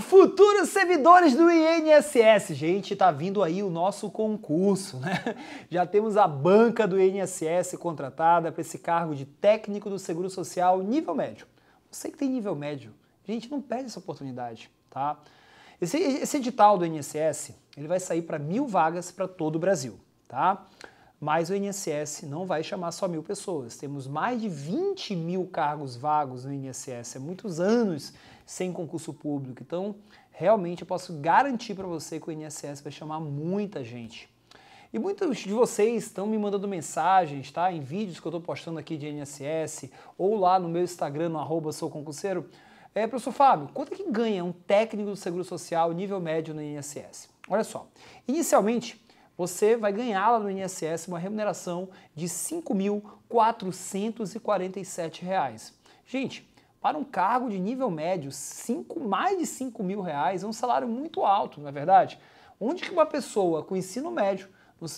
futuros servidores do INSS! Gente, tá vindo aí o nosso concurso, né? Já temos a banca do INSS contratada para esse cargo de técnico do Seguro Social nível médio. Você que tem nível médio, gente, não perde essa oportunidade, tá? Esse, esse edital do INSS, ele vai sair para mil vagas para todo o Brasil, tá? mas o INSS não vai chamar só mil pessoas. Temos mais de 20 mil cargos vagos no INSS, é muitos anos sem concurso público. Então, realmente eu posso garantir para você que o INSS vai chamar muita gente. E muitos de vocês estão me mandando mensagens, tá? Em vídeos que eu estou postando aqui de INSS ou lá no meu Instagram, no arroba sou concurseiro. É, professor Fábio, quanto é que ganha um técnico do Seguro Social nível médio no INSS? Olha só, inicialmente você vai ganhar lá no INSS uma remuneração de R$ 5.447. Gente, para um cargo de nível médio, cinco, mais de R$ mil reais é um salário muito alto, não é verdade? Onde que uma pessoa com ensino médio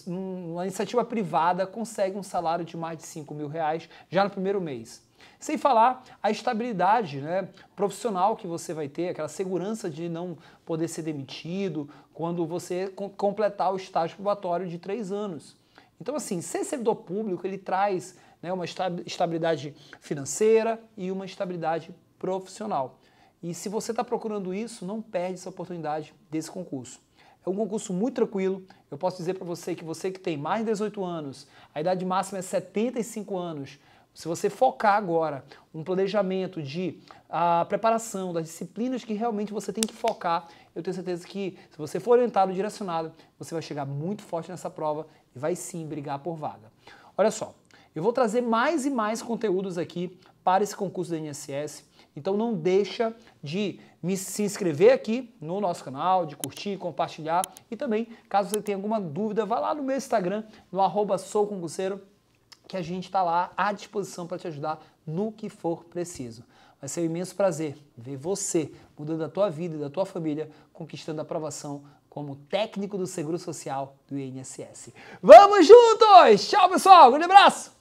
uma iniciativa privada consegue um salário de mais de 5 mil reais já no primeiro mês. Sem falar a estabilidade né, profissional que você vai ter, aquela segurança de não poder ser demitido quando você completar o estágio probatório de três anos. Então, assim, ser servidor público ele traz né, uma estabilidade financeira e uma estabilidade profissional. E se você está procurando isso, não perde essa oportunidade desse concurso. É um concurso muito tranquilo. Eu posso dizer para você que você que tem mais de 18 anos, a idade máxima é 75 anos. Se você focar agora um planejamento de a ah, preparação das disciplinas que realmente você tem que focar, eu tenho certeza que se você for orientado, direcionado, você vai chegar muito forte nessa prova e vai sim brigar por vaga. Olha só, eu vou trazer mais e mais conteúdos aqui para esse concurso do INSS. Então não deixa de me, se inscrever aqui no nosso canal, de curtir, compartilhar e também, caso você tenha alguma dúvida, vá lá no meu Instagram, no arroba souconcurseiro, que a gente está lá à disposição para te ajudar no que for preciso. Vai ser um imenso prazer ver você mudando a tua vida e da tua família, conquistando a aprovação como técnico do Seguro Social do INSS. Vamos juntos! Tchau, pessoal! Um grande abraço!